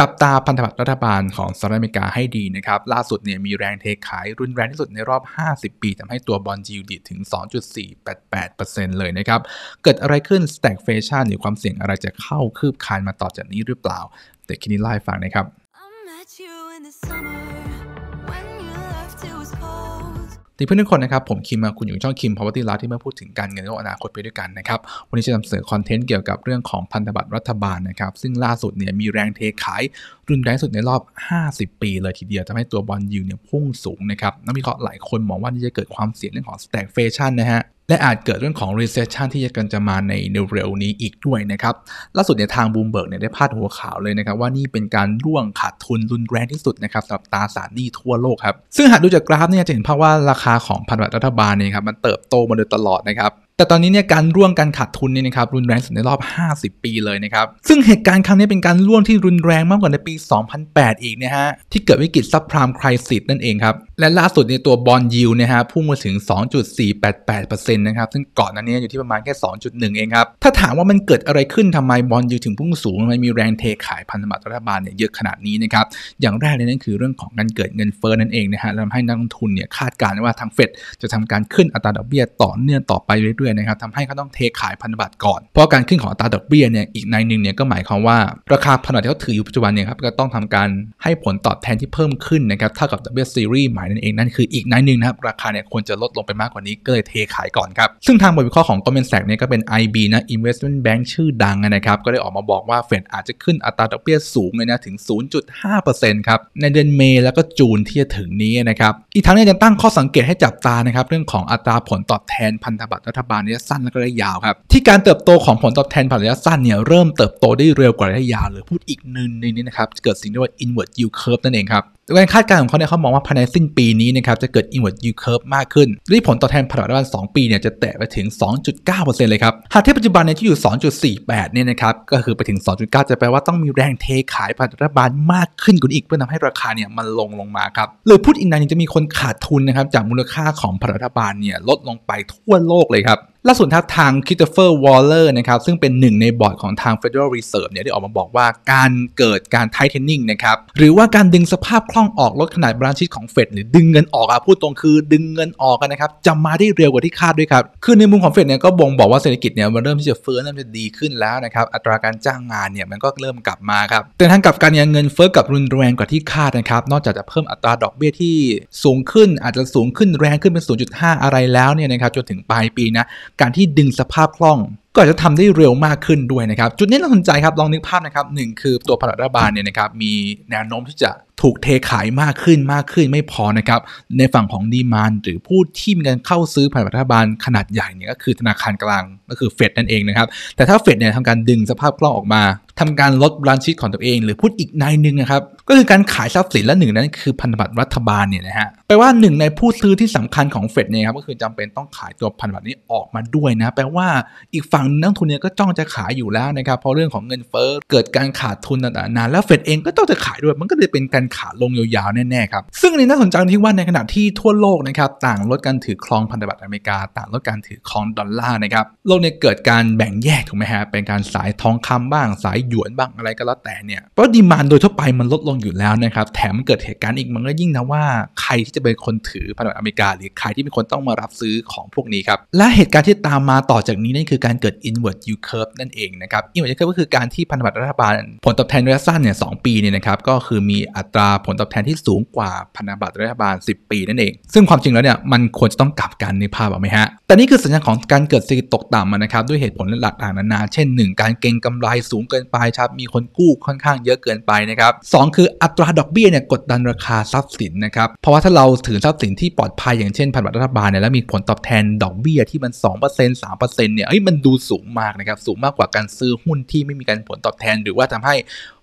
จับตาพันธบัตรรัฐบาลของสหรัฐอเมริกาให้ดีนะครับ ล่าสุดเนี่ยมีแรงเทขายรุนแรงที่สุดในรอบ 50 ปีทำให้ตัวบอลยูดิถึง 2.488%เลยนะครับ เกิดอะไรขึ้น stagflation หรือความเสี่ยงอะไรจะเข้าคืบคานมาต่อจากนี้หรือเปล่า แต่คินีไล่าให้ฟังนะครับทีเพื่อนทุกคนนะครับ ผมคิมมาคุณอยู่ช่องคิมพาวเวอร์ตี้ลัที่มาพูดถึงการเงินโลกอนาคตไปด้วยกันนะครับ วันนี้จะนำเสนอคอนเทนต์เกี่ยวกับเรื่องของพันธบัตรรัฐบาลนะครับ ซึ่งล่าสุดเนี่ยมีแรงเทขาย รุนแรงสุดในรอบ 50 ปีเลยทีเดียวทำให้ตัวบอลยูเนี่ยพุ่งสูงนะครับนักวิเคราะห์หลายคนมองว่านี่จะเกิดความเสี่ยงเรื่องของสแต็กเฟชั่นนะฮะและอาจเกิดเรื่องของ recession ที่จะกันจะมาในเร็วๆนี้อีกด้วยนะครับล่าสุดเนี่ยทางบูมเบิร์กเนี่ยได้พาดหัวข่าวเลยนะครับ ว่านี่เป็นการร่วงขาดทุนรุนแรงที่สุดนะครับสำหรับตราสารหนี้ทั่วโลกครับ ซึ่งหากดูจากกราฟเนี่ยจะเห็นภาพว่าราคาของพันธบัตรรัฐบาลเนี่ยครับมันเติบโตมาโดยตลอดนะครับ แต่ตอนนี้เนี่ยการร่วงการขาดทุนนี่นะครับรุนแรงสุดในรอบ 50 ปีเลยนะครับซึ่งเหตุการณ์ครั้งนี้เป็นการร่วงที่รุนแรงมากกว่าในปี 2008 อีกนะฮะที่เกิดวิกฤตซับพรามคริสิสนั่นเองครับและล่าสุดในตัวบอลยูนะฮะพุ่งมาถึง 2.488%นะครับซึ่งก่อนนั้นเนี่ยอยู่ที่ประมาณแค่ 2.1 เองครับถ้าถามว่ามันเกิดอะไรขึ้นทำไมบอลยูถึงพุ่งสูงทำไมมีแรงเทขายพันธบัตรรัฐบาลเนี่ยเยอะขนาดนี้นะครับอย่างแรกเลยนั่นคือเรื่องของการเกิดเงินเฟ้อนั่นเองนะฮะทำให้นักลงทุนเนี่ยคาดการณ์ว่าทางเฟดจะทำการขึ้นอัตราดอกเบี้ยต่อเนื่องต่อไปเรื่อยๆนะครับทำให้เขาต้องเทขายพันธบัตรก่อน เพราะการขึ้นของอัตราดอกเบี้ยเนี่ยอีกในหนึ่งเนี่ยก็หมายความว่าราคาพันธบัตรที่เขาถืออยู่ปัจจุบันเนี่ยครับก็ต้องทำการให้ผลตอบแทนที่เพิ่มขึ้นนะครับเท่ากับดอกเบี้ยซีรีส์ใหมายนั่นเองนั่นคืออีกนัยหนึ่งนะครับ ราคาเนี่ยควรจะลดลงไปมากกว่านี้ก็เลยเทขายก่อนครับ ซึ่งทางบทวิเคราะห์ของ Goldman Sachs เนี่ยก็เป็น IB นะ Investment Bank ชื่อดังนะครับ ก็ได้ออกมาบอกว่าเฟดอาจจะขึ้นอัตราดอกเบี้ยสูงเลยนะ ถึง 0.5%ครับ ในเดือนเมษแล้วก็จูนที่จะถึงนี้นะครับ อีกทั้งเนี่ยยังตั้งข้อสังเกตให้จับตานะครับ เรื่องของอัตราผลตอบแทนพันธบัตรรัฐบาลระยะสั้นและก็ระยะยาวครับที่การเติบโตของผลตอบแทนพันธบัตรระยะสั้นเนี่ยเริ่มเติบโตได้เร็วกว่าระยะยาวหรือพูดอีกนึงในนี้นะครับเกิดสิ่งที่ว่า inward yield curve นั่นเองครับการคาดการณ์ของเขาเนี่ยเขามองว่าภายในสิ้นปีนี้นะครับจะเกิด inward yield curve มากขึ้นด้วยผลตอบแทนพันธบัตรรัฐบาล2 ปีเนี่ยจะแตะไปถึง 2.9%เลยครับ หากที่ปัจจุบันเนี่ยที่อยู่ 2.48เนี่ยนะครับ ก็คือไปถึง 2.9 จะแปลว่าต้องมีแรงเทขายพันธบัตรรัฐบาลมากขึ้นกว่าอีกเพื่อทำให้ราคาเนี่ยมันลงลงมาครับ หรือพูดอีกหน่งจะมีคนขาดทุนนะครับจากมูลค่าของพันธบัตรรัฐบาลเนี่ยลดลงไปทั่วโลกเลยครับล่าสุดทางคริสเตอร์วอลเลอร์นะครับซึ่งเป็นหนึ่งในบอร์ดของทาง Federal Reserve เนี่ยได้ออกมาบอกว่าการเกิดการไทเทนนิ่งนะครับ หรือว่าการดึงสภาพคล่องออกลดขนาดบรันชิตของเฟดหรือดึงเงินออกอะพูดตรงคือดึงเงินออกกันนะครับจะมาได้เร็วกว่าที่คาดด้วยครับ คือในมุมของเฟดเนี่ยก็บ่งบอกว่าเศรษฐกิจเนี่ยมันเริ่มที่จะเฟื้อเริ่มจะดีขึ้นแล้วนะครับ อัตราการจ้างงานเนี่ยมันก็เริ่มกลับมาครับแต่ทางกับการเงินเฟ้อกับรุนแรงกว่าที่คาดนะครับนอกจากจะเพิ่มอัตราดอกเบี้ยที่สูงขึ้น อาจจะสูงขึ้นแรงขึ้นเป็น 0.5 อะไรแล้วเนี่ยนะครับจนถึงปลายปีนะการที่ดึงสภาพคล่องก็จะทำได้เร็วมากขึ้นด้วยนะครับ จุดนี้น่าสนใจครับลองนึกภาพนะครับหนึ่งคือตัวผลิตรัฐบาลเนี่ยนะครับ มีแนวโน้มที่จะถูกเทขายมากขึ้นมากขึ้น ไม่พอนะครับ ในฝั่งของดีมาน หรือผู้ที่มีการเข้าซื้อผลานรัฐบาลขนาดใหญ่เนี่ยก็คือธนาคารกลาง ก็คือเฟดนั่นเองนะครับ แต่ถ้าเฟดเนี่ยทำการดึงสภาพคล่องออกมา ทำการลดบรันชิตของตัวเอง หรือพูดอีกนายหนึ่งนะครับก็คือการขายทรัพย์สินและหนึ่งนั้นคือพันธบัตรรัฐบาลเนี่ยนะฮะแปลว่าหนึ่งในผู้ซื้อที่สำคัญของเฟดเนี่ยครับ ก็คือจำเป็นต้องขาย ตัวพันธบัตรนี้ออกมาด้วยนะแปลว่าอีกฝั่งนักทุนเนี่ยก็จ้องจะขายอยู่แล้วนะครับเพราะเรื่องของเงินเฟ้อเกิดการขาดทุนต่างๆนานแล้วเฟดเองก็ต้องจะขายด้วย มันก็เลยเป็นการขาลงยาวๆแน่ๆครับซึ่งในน่าสนใจที่ว่าในขณะที่ทั่วโลกนะครับต่างลดการถือครองพันธบัตรอเมริกาต่างลดการถือครองดอลลาร์นะครับโลกเนี่ยเกิดการแบ่งแยกถูกไหมฮะเป็นการสายทองคำบ้าง สายหยวนบ้างอะไรก็แล้วแต่เนี่ยเพราะดีมานโดยทั่วไปมันลดลงงอยู่แล้วนะครับ แถมเกิดเหตุการณ์อีกมันก็ยิ่งนะว่าใคร ที่จะเป็นคนถือพันธบัตรอเมริกาหรือใครที่เป็นคนต้องมารับซื้อของพวกนี้ครับ และเหตุการณ์ที่ตามมาต่อจากนี้นั่นคือการเกิด inward yield curve นั่นเองนะครับ inward yield curve ก็คือการที่พันธบัตรรัฐบาล ผลตอบแทนระยะสั้นเนี่ยสปีเนี่ยนะครับ ก็คือมีอัตราผลตอบแทนที่สูงกว่าพันธบัตรรัฐบาล 10 ปีนั่นเอง ซึ่งความจริงแล้วเนี่ยมันควรจะต้องกลับกันในภาพเอาไหมฮะ แต่นี่คือสัญญาณของการเกิดเศรษฐกิจตกต่ำนะครับด้วยเหตุผลหลักๆนานาเช่น 1 การเก็งกำไรสูงเกินไปครับมีคนกู้ค่อนข้างเยอะเกินไปนะครับสคืืออัตราดอกเบี้ยเนี่ยกดดันราคาทรัพย์สินนะครับเพราะว่าถ้าเราถือทรัพย์สินที่ปลอดภัยอย่างเช่นพันธบัตรรัฐบาลเนี่ยแล้วมีผลตอบแทนดอกเบี้ยที่มัน 2% 3%เนี่ยเอ้ยมันดูสูงมากนะครับสูงมากกว่าการซื้อหุ้นที่ไม่มีการผลตอบแทน หรือว่าทำให้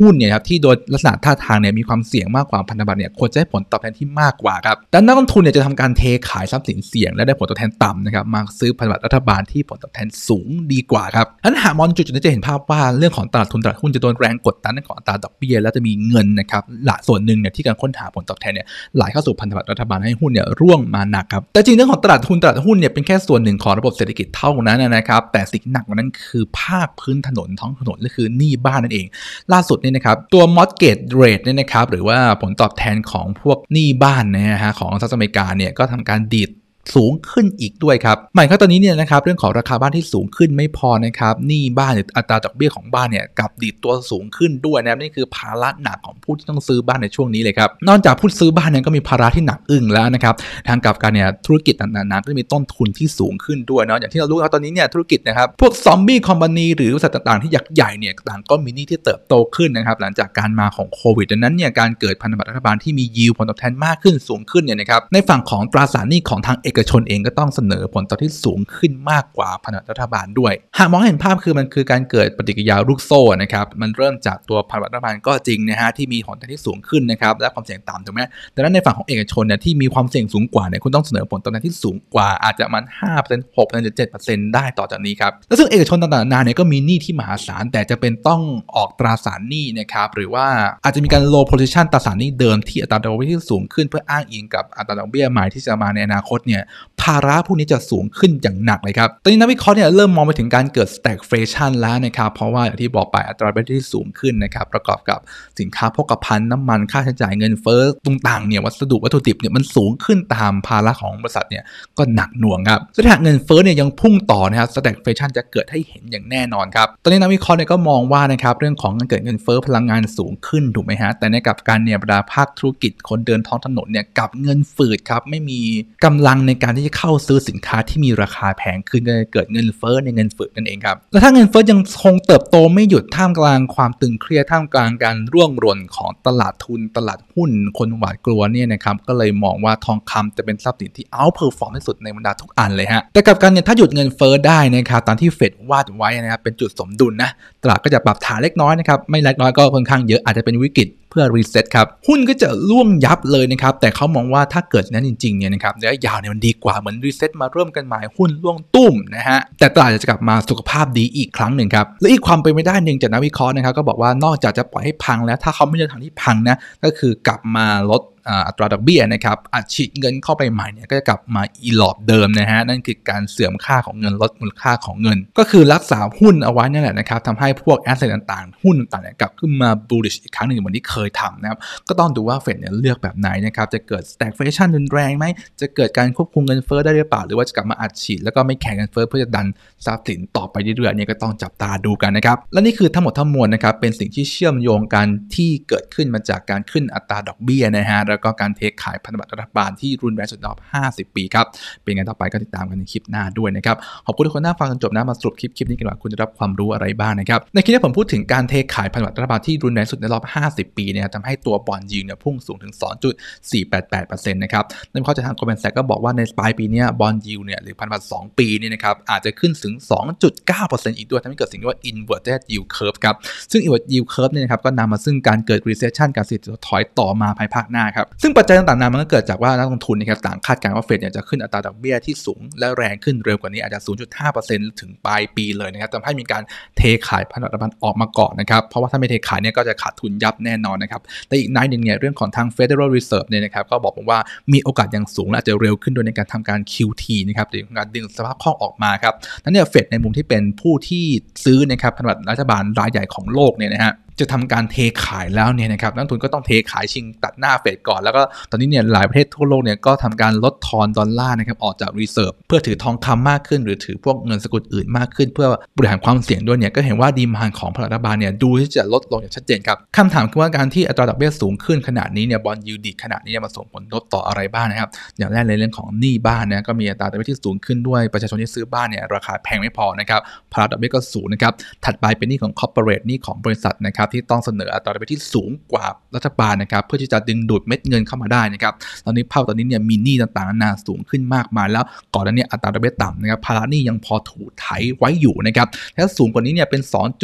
หุ้นเนี่ยครับที่โดยลักษณะท่าทางเนี่ยมีความเสี่ยงมากกว่าพันธบัตรเนี่ยควรจะให้ผลตอบแทนที่มากกว่าครับดังนั้นนักลงทุนเนี่ยจะทำการเทขายทรัพย์สินเสี่ยงและได้ผลตอบแทนต่ำนะครับมาซื้อพันธบัตรรัฐบาลที่ผลตอบแทนสูงดีกว่าครับอันหามอนจุดนี้จะเห็นภาพว่าเรื่องของตลาดทุนตลาดหุ้นจะโดนแรงกดดันของอัตราดอกเบี้ยและจะมีเงินนะครับหละส่วนหนึ่งเนี่ยที่การค้นหาผลตอบแทนเนี่ยไหลเข้าสู่พันธบัตรรัฐบาลให้หุ้นเนี่ยร่วงมาหนักครับ แต่จริงเรื่องของตลาดทุนตลาดหุ้นเนี่ยเป็นแค่ส่วนหนึ่งของระบบเศรษฐกิจเท่านั้นนะครับแต่สิ่งหนักกว่านั้นคือ ภาคพื้นถนนท้องถนนก็คือหนี้บ้านนั่นเอง ล่าสุดนี่นะครับ ตัว mortgage rate เนี่ยนะครับ หรือว่าผลตอบแทนของพวกหนี้บ้าน นะฮะ ของสหรัฐอเมริกาเนี่ย ก็ทำการดีดสูงขึ้นอีกด้วยครับ หมายความตอนนี้เนี่ยนะครับเรื่องของราคาบ้านที่สูงขึ้นไม่พอนะครับหนี้บ้านหรืออัตราดอกเบี้ยของบ้านเนี่ยกับดีดตัวสูงขึ้นด้วยนะนี่คือภาระหนักของผู้ที่ต้องซื้อบ้านในช่วงนี้เลยครับ นอกจากผู้ซื้อบ้านเนี่ยก็มีภาระที่หนักอึ้งแล้วนะครับทางกับการเนี่ยธุรกิจต่างๆก็มีต้นทุนที่สูงขึ้นด้วยเนาะอย่างที่เรารู้ครับตอนนี้เนี่ยธุรกิจนะครับพวกซอมบี้คอมพานีหรือบริษัทต่างๆที่ยักษ์ใหญ่เนี่ยต่างก็มีหนี้ที่เติบโตขึ้นนะครับหลังจากการมาของโควิดดังนั้นเนี่ยการเกิดพันธบัตรรัฐบาลที่มียิวผลตอบแทนมากขึ้นสูงขึ้นเนี่ยนะครับในฝั่งของตราสารหนี้ของทางเอกอกชนเองก็ต้องเสนอผลตอบที่สูงขึ้นมากกว่าพันธบัตรรัฐบาลด้วย หากมองเห็นภาพคือมันคือการเกิดปฏิกิริยาลูกโซ่นะครับ มันเริ่มจากตัวพันธบัตรรัฐบาลก็จริงนะฮะที่มีผลตอบที่สูงขึ้นนะครับและความเสี่ยงต่ำถูกไหมแต่นั้นในฝั่งของเอกชนเนี่ยที่มีความเสี่ยงสูงกว่าเนี่ยคุณต้องเสนอผลตอบแทนที่สูงกว่าอาจจะมัน5% 6%หร์เซ็ปอ์ได้ต่อจากนี้ครับ และซึ่งเอกชนต่างๆนานาเนี่ยก็มีหนี้ที่มหาศาลแต่จะเป็นต้องออกตราสารหนี้นะครับหรือว่าอาจจะมีการโลโพ o ิชันตราสาร หนี้เดิมที่อัตราดอกเบี้ยที่สูง ขึ้นเพื่ออ้างอิงกับอัตราดอกเบี้ยใหม่ที่จะมาในอนาคตเนี่ยภาระพวกนี้จะสูงขึ้นอย่างหนัก เลย ครับ ตอนนี้นักวิเคราะห์เนี่ยเริ่มมอง ไป ถึง การเกิด stagflation แล้วนะครับ เพราะว่าอย่างที่บอกไปอัตราเบี้ยที่สูงขึ้น นะครับ ประกอบกับสินค้าพกพันน้ำมันค่าใช้จ่ายเงินเฟ้อต่างๆ เนี่ยวัสดุวัตถุดิบเนี่ยมันสูงขึ้นตามภาระของบริษัทเนี่ยก็หนักหน่วงครับสถานเงินเฟ้อเนี่ยยังพุ่งต่อนะครับ stagflation จะเกิดให้เห็นอย่างแน่นอนครับ ตอนนี้นักวิเคราะห์เนี่ยก็มองว่านะครับเรื่องของการเกิดเงินเฟ้อพลังงานสูงขึ้นถูกไหมฮะ แต่ในกับการเนี่ยบรรดาภาคธุรกิจคนเดินท้องถนนเนี่ยกับเงินฝืดครับไม่มีกำลังใการที่จะเข้าซื้อสินค้าที่มีราคาแพงขึ้นเกิดเงินเฟ้อในเงินฝืดนั่นเองครับ และถ้าเงินเฟ้อยังคงเติบโตไม่หยุดท่ามกลางความตึงเครียดท่ามกลางการร่วงร่นของตลาดทุนตลาดหุ้นคนหวาดกลัวเนี่ยนะครับก็เลยมองว่าทองคำจะเป็นทรัพย์สินที่เอาเพอร์ฟอร์มที่สุดในบรรดาทุกอันเลยฮะแต่กับการเนี่ยถ้าหยุดเงินเฟ้อได้นะครับตามที่เฟดวาดไว้นะครับเป็นจุดสมดุลนะตลาดก็จะปรับฐานเล็กน้อยนะครับไม่เล็กน้อยก็ค่อนข้างเยอะอาจจะเป็นวิกฤตเพื่อรีเซ็ตครับ หุ้นก็จะร่วงยับเลยนะครับแต่เขามองว่าถ้าเกิดนั้นจริง ๆเนี่ยนะครับระยะยาวเนี่ยมันดีกว่า เหมือนรีเซ็ตมา เริ่มกันใหม่หุ้นร่วงตุ้มนะฮะแต่ตลาดจะกลับมาสุขภาพดีอีกครั้งหนึ่งครับ และอีกความเป็นไปได้หนึ่งจากนักวิเคราะห์นะครับก็บอกว่านอกจากจะ ปล่อย ให้พัง แล้วถ้าเขาไม่เลือกทางที่พังนะก็คือกลับมาลดอัตราดอกเบี้ยนะครับ อัดฉีดเงินเข้าไปใหม่เนี่ยก็จะกลับมาอีหลอบเดิมนะฮะนั่นคือการเสื่อมค่าของเงินลดมูลค่าของเงิน ก็คือรักษาหุ้นเอาไว้นี่แหละนะครับทำให้พวกแอสเซทต่าง ๆ หุ้นต่างๆกลับขึ้นมาบู l ิชอีกครั้งหนึ่งเหมือนที่เคยทำนะครับ ก็ต้องดูว่าเฟดเนี่ยเลือกแบบไหนนะครับ จะเกิด stagflation รุนแรงไหมจะเกิดการควบคุมเงินเฟ้อได้หรือเปล่าหรือว่าจะกลับมาอัดฉีดแล้วก็ไม่แข่งเงินเฟ้อเพื่อจะดันทรัพย์สินต่อไปเรื่อยๆเนี่ยก็ต้องจับตาดูกันนะครับและนี่คือทั้งหมดทั้งมวลนะครับเป็นสิ่งที่เชื่อมโยงกันที่เกิดขึ้นมาจากการขึ้นอัตราดอกเบี้ยนะฮะแล้วก็การเทขายพันธบัตรรัฐบาลที่รุนแรงสุดรอบ 50 ปีครับเป็นไงต่อไปก็ติดตามกันในคลิปหน้าด้วยนะครับขอบคุณทุกคนหน้าฟังจนจบนะมาสรุปคลิปคลิปนี้กันว่าคุณจะรับความรู้อะไรบ้างนะครับในคลิปนี้ผมพูดถึงการเทขายพันธบัตรรัฐบาลที่รุนแรงสุดในรอบ 50 ปีเนี่ยทำให้ตัวบอลยิงเนี่ยพุ่งสูงถึง 2.488%นะครับนักวิเคราะห์จากทางโกลแมนแซกก็บอกว่าในปลายปีนี้บอลยิงเนี่ยหรือพันธบัตร2ปีเนี่ยนะครับอาจจะขึ้นถึง 2.9%อีกด้วยทำให้เกิดสิ่งที่ว่า inverted yield curve ครับซึ่ง inverted yield curve เนี่ยนะครับก็นำมาซึ่งการเกิด recession การเสียถอยต่อมาภายภาคหน้าครับซึ่งปัจจัยต่างๆนั้นมันก็เกิดจากว่านักลงทุนนะครับต่างคาดการณ์ว่าเฟดเนี่ยจะขึ้นอัตราดอกเบี้ยที่สูงและแรงขึ้นเร็วกว่านี้อาจจะ 0.5%ถึงปลายปีเลยนะครับทำให้มีการเทขายพันธบัตรออกมาก่อนนะครับ เพราะว่าถ้าไม่เทขายเนี่ยก็จะขาดทุนยับแน่นอนนะครับ แต่อีกนายหนึ่งเนี่ยเรื่องของทาง Federal Reserve เนี่ยนะครับก็บอกว่ามีโอกาสอย่างสูงและอาจจะเร็วขึ้นโดยในการทำการ QT นะครับหรือการดึงสภาพคล่องออกมาครับนั้นเนี่ยเฟดในมุมที่เป็นผู้ที่ซื้อนะครับพันธบัตรรัฐบาลรายใหญ่ของโลกเนี่ยนะฮะจะทำการเทขายแล้วเนี่ยนะครับนักทุนก็ต้องเทขายชิงตัดหน้าเฟดก่อน แล้วก็ตอนนี้เนี่ยหลายประเทศทั่วโลกเนี่ยก็ทำการลดทอนดอลลาร์นะครับออกจากรีเซิร์ฟเพื่อถือทองคำมากขึ้น หรือถือพวกเงินสกุลอื่นมากขึ้น เพื่อบริหารความเสี่ยงด้วยเนี่ยก็เห็นว่าดีมานของรัฐบาลเนี่ยดูที่จะลดลงอย่างชัดเจนครับคำถามคือว่าการที่อัตราดอกเบี้ยสูงขึ้นขนาดนี้เนี่ยบอลยูดีขนาดนี้เนี่ยมาส่งผลลดต่ออะไรบ้างนะครับอย่างแรกเลยเรื่องของหนี้บ้านนะก็มีอัตราดอกเบี้ยที่สูงขึ้นด้วยประชาชนที่ซื้อบ้านเนี่ยราคาแพงไม่พอนะครับพาัะดอกเบี้ยก็สูงนะครับถัดไปเป็นหนี้ของคอร์ปอเรทหนี้ของบริษัทนะครัับที่ต้องเสนออัตราดอกเบี้ยที่สูงกว่ารัฐบาลนะครับเพื่อที่จะดึงดูดเม็ดเงินเข้ามาได้นะครับตอนนี้ภาพตอนนี้เนี่ยมีหนี้ต่างๆนานาสูงขึ้นมากมายแล้วก่อนหน้านี้อัตราดอกเบี้ยต่ำนะครับภาระหนี้ยังพอถูไถไว้อยู่นะครับถ้าสูงกว่านี้เนี่ยเป็น 2.4 2.9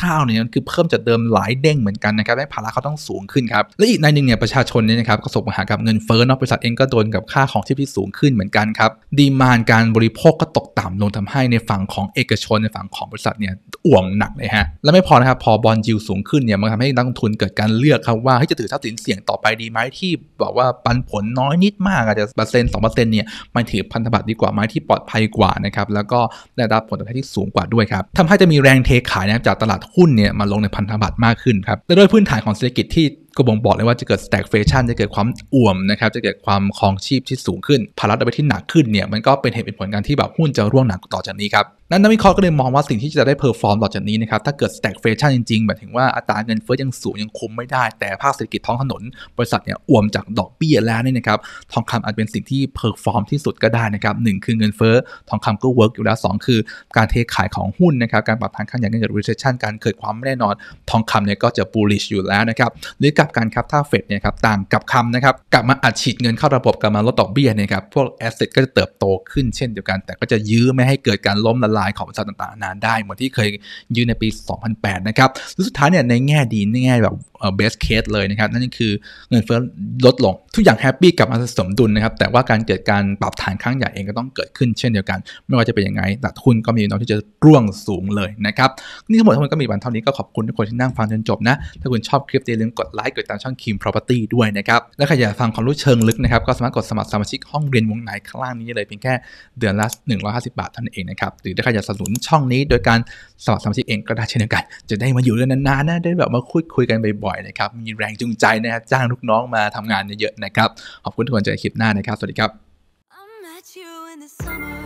เนี่ยคือเพิ่มจากเดิมหลายเด้งเหมือนกันนะครับให้ภาระเขาต้องสูงขึ้นครับและอีกในหนึ่งเนี่ยประชาชนเนี่ยนะครับก็สบปัญหากับเงินเฟ้อเนาะบริษัทเองก็โดนกับค่าของชีพที่สูงขึ้นเหมือนกันครับดีมานการบริโภคก็ตกต่ำลงทำให้ในฝั่งของเอกชนในฝั่งของบริษัทเนี่ยอ่วมหนักเลยฮะ และไม่พอนะครับพอบอลยิวสูงขึ้นเนี่ยมันทำให้นักลงทุนเกิดการเลือกครับว่าให้จะถือทรัพย์สินเสี่ยงต่อไปดีไหมที่บอกว่าปันผลน้อยนิดมากอาจจะเปอร์เซ็นต์สองเปอร์เซ็นต์เนี่ยมันถือพันธบัตรดีกว่าไหมที่ปลอดภัยกว่านะครับแล้วก็ได้รับผลตอบแทนที่สูงกว่าด้วยครับทำให้จะมีแรงเทขายนะจากตลาดหุ้นเนี่ยมาลงในพันธบัตรมากขึ้นครับและด้วยพื้นฐานของเศรษฐกิจที่ก็บ่งบอกเลยว่าจะเกิด stagflation จะเกิดความอ่วมนะครับ จะเกิดความคลองชีพที่สูงขึ้นภาระไปที่หนักขึ้นเนี่ยมันก็เป็นเหตุเป็นผลการที่แบบหุ้นจะร่วงหนักต่อจากนี้ครับ นั้นนักวิเคราะห์ก็เลยมองว่าสิ่งที่จะได้เพอร์ฟอร์มต่อจากนี้นะครับ ถ้าเกิด stagflation จริงๆแบบถึงว่าอัตราเงินเฟ้อยังสูงยังคุมไม่ได้ แต่ภาคเศรษฐกิจท้องถนนบริษัทเนี่ยอ่วมจากดอกเบี้ยแล้วนี่นะครับ ทองคำอาจเป็นสิ่งที่เพอร์ฟอร์มที่สุดก็ได้นะครับหคือเงินเฟ้อ ทองคำก็เวิร์กอยู่แล้ว 2 คือการเทขายของหุ้นนะครับการปรับฐานย่าเงินเกิด recession การเกิดความไม่แน่นอนทองคำเนี่ยก็จะ bullish อยู่แล้วนะครับหรือกรับกันครับถ้าเฟดเนี่ยครับต่างกับคำนะครับ กลับมาอัดฉีดเงินเข้าระบบกลับมาลดดอกเบี้ยเนี่ยครับพวก แอสเซทก็จะเติบโตขึ้นเช่นเดียวกัน แต่ก็จะยื้อไม่ให้เกิดการล้มละลายของบริษัทต่างๆนานได้เหมือนที่เคยยื้อในปี 2008 นะครับ สุดท้ายเนี่ยในแง่ดีในแง่แบบเบสเคสเลยนะครับ นั่นคือเงินเฟ้อลดลงทุกอย่างแฮปปี้กับาสมดุลนะครับ แต่ว่าการเกิดการปรับฐานครั้งใหญ่เองก็ต้องเกิดขึ้นเช่นเดียวกัน ไม่ว่าจะเป็นยังไงต่าดุณนก็มีน้องที่จะร่วงสูงเลยนะครับ นี่ทั้งหมดทั้งมวลก็มีวันเท่านี้ก็ขอบคุณทุกคนที่นั่งฟังจนจบนะ ถ้าคุณชอบคลิปอย่าลืมกดไลค์กดตามช่องคิม property ด้วยนะครับและใครอยากฟังความรู้เชิงลึกนะครับก็สามารถกดสมัครสมาชิกห้องเรียนวงไหนข้างล่างนี้เลยเพียงแค่เดือนละ150บาทเท่านั้นเองนะครับหรือถ้าใครอยากสนับสนุนช่องนี้ โดยการสมัครสมาชิกเองก็ได้เช่นเดียวกัน จะได้มาอยู่กันนานๆนะได้แบบมาคุยคุยกันบ่อยๆนะครับ มีแรงจูงใจนะครับ จ้างลูกน้องมาทำงานเยอะๆนะครับ ขอบคุณทุกคนเจอคลิปหน้านะครับ สวัสดีครับ